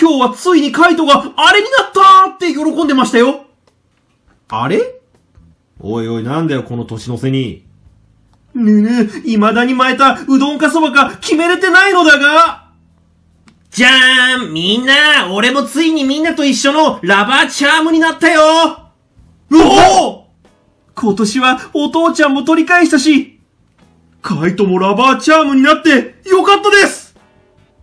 今日はついにカイトがあれになったって喜んでましたよあれおいおいなんだよこの年の瀬に。ぬぬ、未だに巻いたうどんかそばか決めれてないのだがじゃーんみんな俺もついにみんなと一緒のラバーチャームになったようおお今年はお父ちゃんも取り返したし、カイトもラバーチャームになってよかったです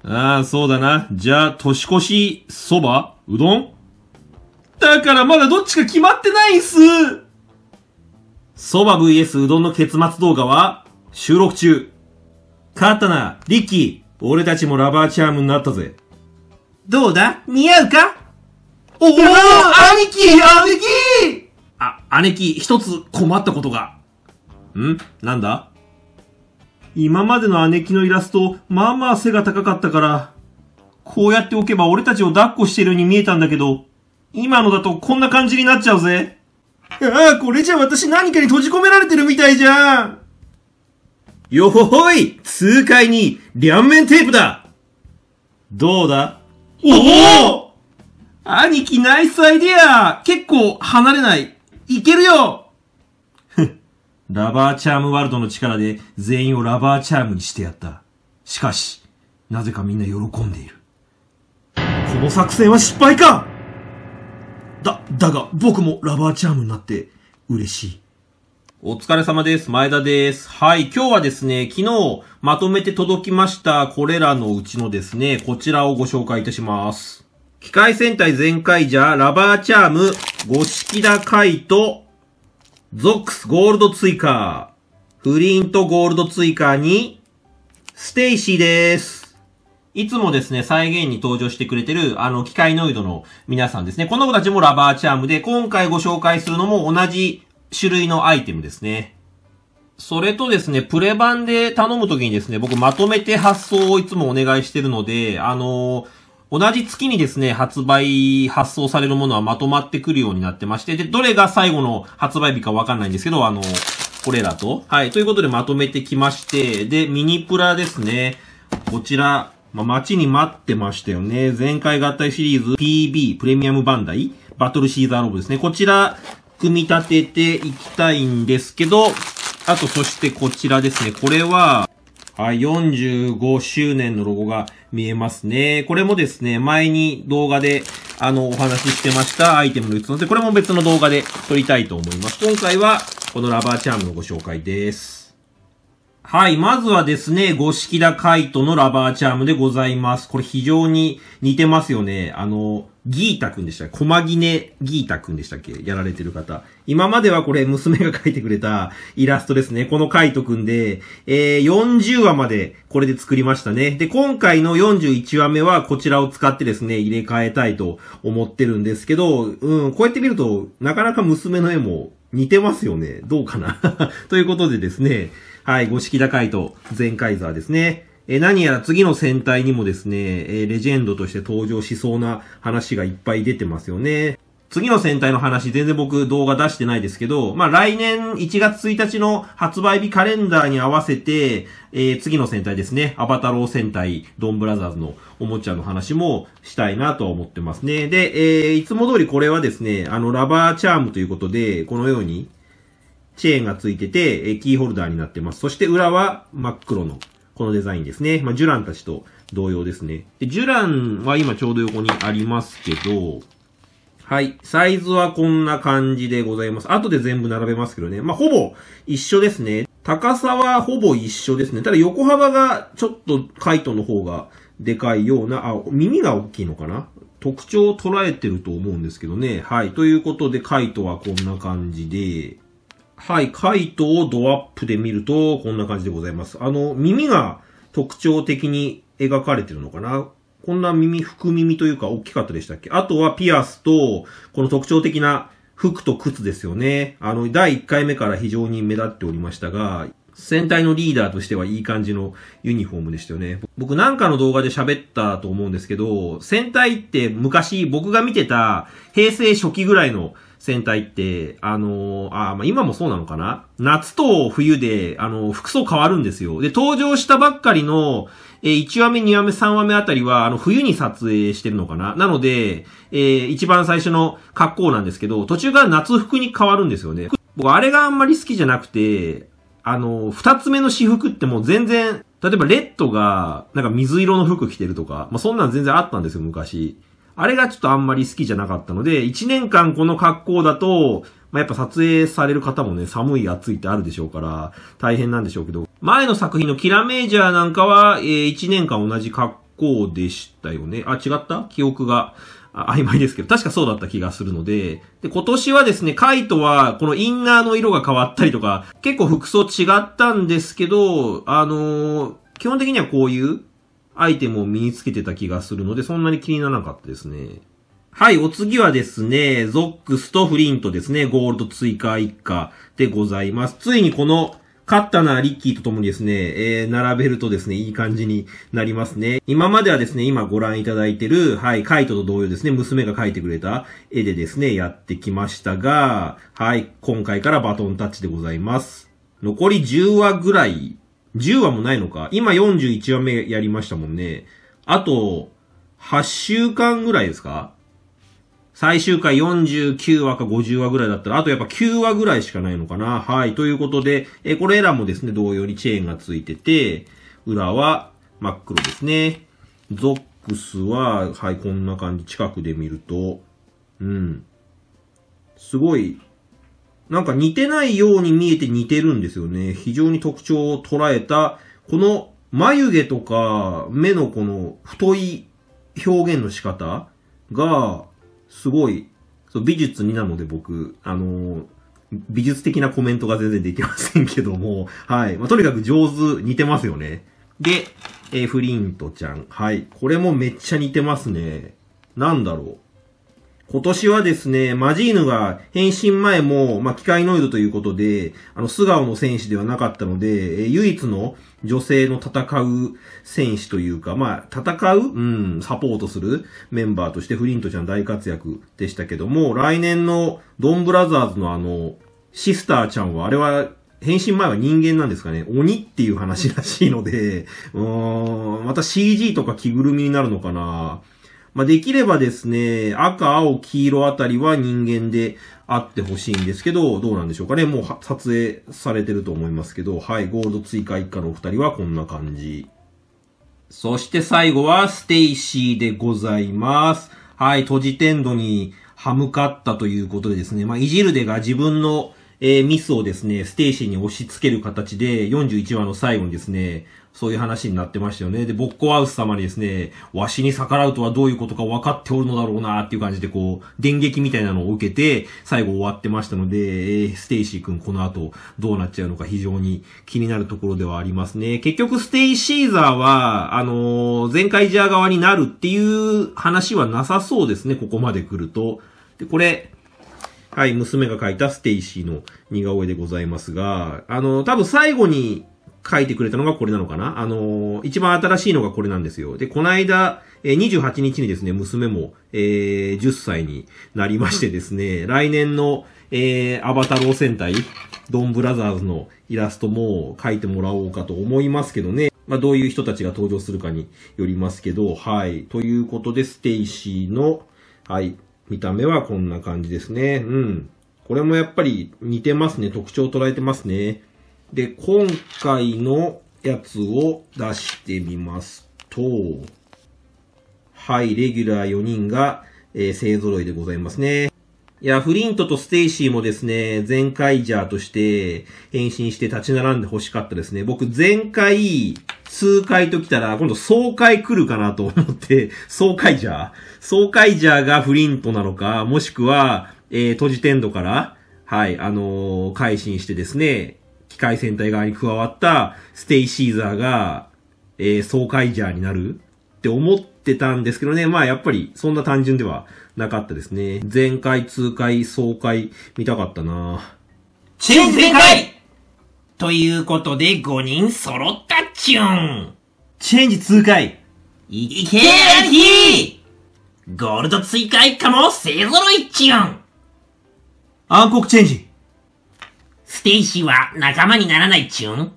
ああ、そうだな。じゃあ、年越し、そばうどんだからまだどっちか決まってないんすそば VS うどんの結末動画は、収録中。勝ったな、リッキー。俺たちもラバーチャームになったぜ。どうだ似合うかおお兄貴兄貴あ、姉貴、一つ困ったことが。んなんだ今までの姉貴のイラスト、まあまあ背が高かったから、こうやっておけば俺たちを抱っこしてるように見えたんだけど、今のだとこんな感じになっちゃうぜ。ああ、これじゃ私何かに閉じ込められてるみたいじゃん。よほほい痛快に、両面テープだどうだおお兄貴ナイスアイディア結構離れない。いけるよラバーチャームワールドの力で全員をラバーチャームにしてやった。しかし、なぜかみんな喜んでいる。この作戦は失敗かだ、だが僕もラバーチャームになって嬉しい。お疲れ様です。前田です。はい。今日はですね、昨日まとめて届きましたこれらのうちのですね、こちらをご紹介いたします。機械戦隊全開じゃ、ラバーチャーム、五色田海と、ゾックスゴールド追加。フリントゴールド追加に、ステイシーです。いつもですね、再現に登場してくれてる、あの、機械ノイドの皆さんですね。この子たちもラバーチャームで、今回ご紹介するのも同じ種類のアイテムですね。それとですね、プレ版で頼むときにですね、僕まとめて発送をいつもお願いしてるので、あのー同じ月にですね、発売、発送されるものはまとまってくるようになってまして、で、どれが最後の発売日かわかんないんですけど、あの、これらと。はい。ということでまとめてきまして、で、ミニプラですね。こちら、ま待ちに待ってましたよね。前回合体シリーズ PB、プレミアムバンダイ、バトルシーザーロブですね。こちら、組み立てていきたいんですけど、あとそしてこちらですね。これは、はい、45周年のロゴが見えますね。これもですね、前に動画で、あの、お話ししてましたアイテムのうつので、これも別の動画で撮りたいと思います。今回は、このラバーチャームのご紹介です。はい。まずはですね、五色田海斗のラバーチャームでございます。これ非常に似てますよね。あの、ギータくんでした小間ねギータくんでしたっけやられてる方。今まではこれ娘が描いてくれたイラストですね。この海斗くんで、えー、40話までこれで作りましたね。で、今回の41話目はこちらを使ってですね、入れ替えたいと思ってるんですけど、うん、こうやって見ると、なかなか娘の絵も似てますよね。どうかな ということでですね、はい、五色高いとンカイザーですね。え何やら次の戦隊にもですね、えレジェンドとして登場しそうな話がいっぱい出てますよね。次の戦隊の話、全然僕動画出してないですけど、まあ、来年1月1日の発売日カレンダーに合わせて、えー、次の戦隊ですね、アバタロー戦隊、ドンブラザーズのおもちゃの話もしたいなとは思ってますね。で、えー、いつも通りこれはですね、あの、ラバーチャームということで、このように、チェーンがついてて、えキーホルダーになってます。そして裏は真っ黒の、このデザインですね。まあ、ジュランたちと同様ですね。で、ジュランは今ちょうど横にありますけど、はい。サイズはこんな感じでございます。後で全部並べますけどね。まあ、ほぼ一緒ですね。高さはほぼ一緒ですね。ただ横幅がちょっとカイトの方がでかいような、あ、耳が大きいのかな特徴を捉えてると思うんですけどね。はい。ということで、カイトはこんな感じで、はい。カイトをドアップで見ると、こんな感じでございます。あの、耳が特徴的に描かれてるのかなこんな耳、服耳というか大きかったでしたっけあとはピアスと、この特徴的な服と靴ですよね。あの、第1回目から非常に目立っておりましたが、戦隊のリーダーとしてはいい感じのユニフォームでしたよね。僕なんかの動画で喋ったと思うんですけど、戦隊って昔僕が見てた平成初期ぐらいの戦隊って、あのー、あ、まあ、今もそうなのかな夏と冬で、あのー、服装変わるんですよ。で、登場したばっかりの、えー、1話目、2話目、3話目あたりは、あの、冬に撮影してるのかななので、えー、一番最初の格好なんですけど、途中から夏服に変わるんですよね。僕、あれがあんまり好きじゃなくて、あの、二つ目の私服ってもう全然、例えばレッドが、なんか水色の服着てるとか、まあ、そんなん全然あったんですよ、昔。あれがちょっとあんまり好きじゃなかったので、1年間この格好だと、まあ、やっぱ撮影される方もね、寒い暑いってあるでしょうから、大変なんでしょうけど、前の作品のキラメージャーなんかは、えー、1年間同じ格好でしたよね。あ、違った記憶が。曖昧ですけど、確かそうだった気がするので、で、今年はですね、カイトは、このインナーの色が変わったりとか、結構服装違ったんですけど、あのー、基本的にはこういうアイテムを身につけてた気がするので、そんなに気にならなかったですね。はい、お次はですね、ゾックスとフリントですね、ゴールド追加以下でございます。ついにこの、勝ったな、リッキーとともにですね、えー、並べるとですね、いい感じになりますね。今まではですね、今ご覧いただいてる、はい、カイトと同様ですね、娘が描いてくれた絵でですね、やってきましたが、はい、今回からバトンタッチでございます。残り10話ぐらい、10話もないのか。今41話目やりましたもんね。あと、8週間ぐらいですか最終回49話か50話ぐらいだったら、あとやっぱ9話ぐらいしかないのかな。はい。ということで、えこれらもですね、同様にチェーンがついてて、裏は真っ黒ですね。ゾックスは、はい、こんな感じ。近くで見ると、うん。すごい、なんか似てないように見えて似てるんですよね。非常に特徴を捉えた、この眉毛とか目のこの太い表現の仕方が、すごい、そう美術になので僕、あのー、美術的なコメントが全然できませんけども、はい。まあ、とにかく上手、似てますよね。で、えー、フリントちゃん。はい。これもめっちゃ似てますね。なんだろう。今年はですね、マジーヌが変身前も、まあ、機械ノイドということで、あの、素顔の戦士ではなかったので、え唯一の女性の戦う戦士というか、まあ、戦ううん、サポートするメンバーとしてフリントちゃん大活躍でしたけども、来年のドンブラザーズのあの、シスターちゃんは、あれは、変身前は人間なんですかね鬼っていう話らしいので、うーん、また CG とか着ぐるみになるのかなまあ、できればですね、赤、青、黄色あたりは人間であってほしいんですけど、どうなんでしょうかね。もう撮影されてると思いますけど、はい、ゴールド追加一家のお二人はこんな感じ。そして最後はステイシーでございます。はい、閉じテンドに歯向かったということでですね、まあ、いじるでが自分のえー、ミスをですね、ステイシーに押し付ける形で、41話の最後にですね、そういう話になってましたよね。で、ボッコハウス様にですね、わしに逆らうとはどういうことか分かっておるのだろうなっていう感じで、こう、電撃みたいなのを受けて、最後終わってましたので、えー、ステイシーくんこの後どうなっちゃうのか非常に気になるところではありますね。結局、ステイシーザーは、あのー、前回ジャー側になるっていう話はなさそうですね、ここまで来ると。で、これ、はい、娘が書いたステイシーの似顔絵でございますが、あの、多分最後に書いてくれたのがこれなのかなあの、一番新しいのがこれなんですよ。で、この間、28日にですね、娘も、えー、10歳になりましてですね、来年の、えー、アバタロー戦隊、ドンブラザーズのイラストも書いてもらおうかと思いますけどね。まあ、どういう人たちが登場するかによりますけど、はい。ということで、ステイシーの、はい、見た目はこんな感じですね。うん。これもやっぱり似てますね。特徴を捉えてますね。で、今回のやつを出してみますと、はい、レギュラー4人が、えー、勢揃いでございますね。いや、フリントとステイシーもですね、全カイジャーとして変身して立ち並んで欲しかったですね。僕、全回、数回と来たら、今度総会来るかなと思って、総会ジャー総会ジャーがフリントなのか、もしくは、えー、閉じてん度から、はい、あのー、改心してですね、機械戦隊側に加わったステイシーザーが、えー、総会ジャーになるって思ってたんですけどね、まあやっぱりそんな単純ではなかったですね。全開、通開、総開、見たかったなチェンジ全開ということで5人揃ったっちゅんチェンジ通開いけーゴールド追加一家も勢揃いっちゅん暗黒チェンジステイシーは仲間にならないっちゅん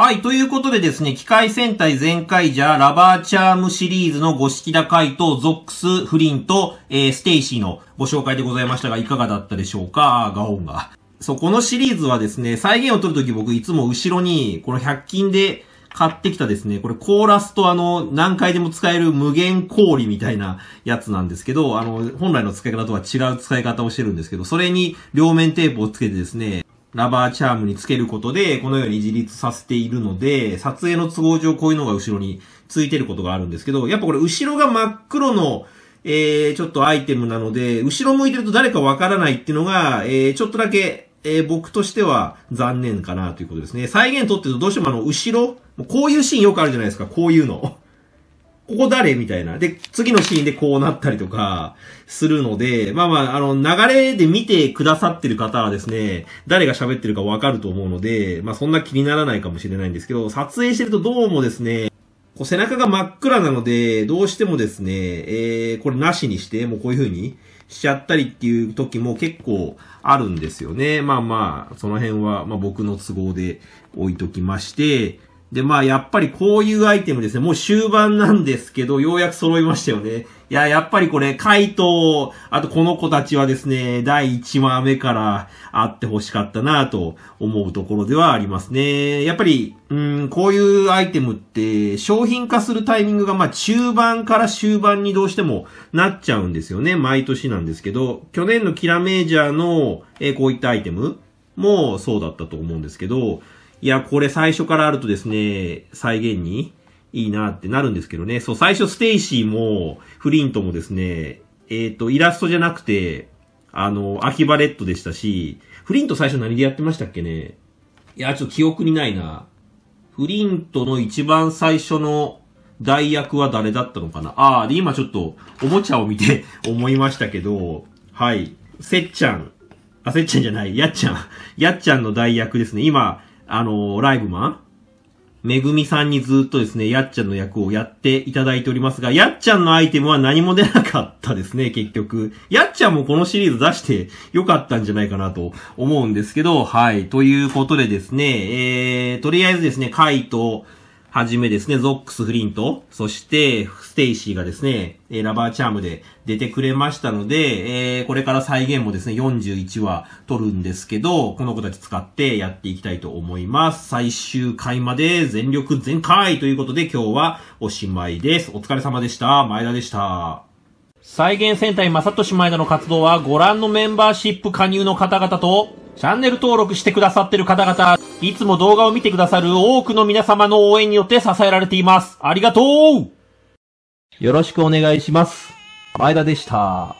はい。ということでですね、機械戦隊全開者、ラバーチャームシリーズの五色高いと、ゾックス、フリンと、えー、ステイシーのご紹介でございましたが、いかがだったでしょうかガオンが。そう、このシリーズはですね、再現を撮るとき僕いつも後ろに、この100均で買ってきたですね、これコーラスとあの、何回でも使える無限氷みたいなやつなんですけど、あの、本来の使い方とは違う使い方をしてるんですけど、それに両面テープをつけてですね、ラバーチャームにつけることで、このように自立させているので、撮影の都合上こういうのが後ろについてることがあるんですけど、やっぱこれ後ろが真っ黒の、えー、ちょっとアイテムなので、後ろ向いてると誰かわからないっていうのが、えー、ちょっとだけ、えー、僕としては残念かなということですね。再現撮ってるとどうしてもあの、後ろ、こういうシーンよくあるじゃないですか、こういうの。ここ誰みたいな。で、次のシーンでこうなったりとか、するので、まあまあ、あの、流れで見てくださってる方はですね、誰が喋ってるかわかると思うので、まあそんな気にならないかもしれないんですけど、撮影してるとどうもですね、こう背中が真っ暗なので、どうしてもですね、えー、これなしにして、もうこういう風にしちゃったりっていう時も結構あるんですよね。まあまあ、その辺は、まあ僕の都合で置いときまして、で、まあ、やっぱりこういうアイテムですね。もう終盤なんですけど、ようやく揃いましたよね。いや、やっぱりこれ、回答、あとこの子たちはですね、第1話目から会って欲しかったなと思うところではありますね。やっぱり、うん、こういうアイテムって、商品化するタイミングが、まあ、中盤から終盤にどうしてもなっちゃうんですよね。毎年なんですけど、去年のキラメージャーの、えー、こういったアイテムもそうだったと思うんですけど、いや、これ最初からあるとですね、再現にいいなってなるんですけどね。そう、最初ステイシーもフリントもですね、えっ、ー、と、イラストじゃなくて、あの、アキバレットでしたし、フリント最初何でやってましたっけねいや、ちょっと記憶にないな。フリントの一番最初の代役は誰だったのかなああ、で、今ちょっとおもちゃを見て 思いましたけど、はい。せっちゃん。あ、せっちゃんじゃない。やっちゃん。やっちゃんの代役ですね。今、あの、ライブマン、めぐみさんにずっとですね、やっちゃんの役をやっていただいておりますが、やっちゃんのアイテムは何も出なかったですね、結局。やっちゃんもこのシリーズ出してよかったんじゃないかなと思うんですけど、はい。ということでですね、えー、とりあえずですね、カイと、はじめですね、ゾックス・フリント、そしてステイシーがですね、ラバーチャームで出てくれましたので、えー、これから再現もですね、41話撮るんですけど、この子たち使ってやっていきたいと思います。最終回まで全力全開ということで今日はおしまいです。お疲れ様でした。前田でした。再現戦隊正俊前田の活動はご覧のメンバーシップ加入の方々とチャンネル登録してくださってる方々いつも動画を見てくださる多くの皆様の応援によって支えられています。ありがとうよろしくお願いします。前田でした。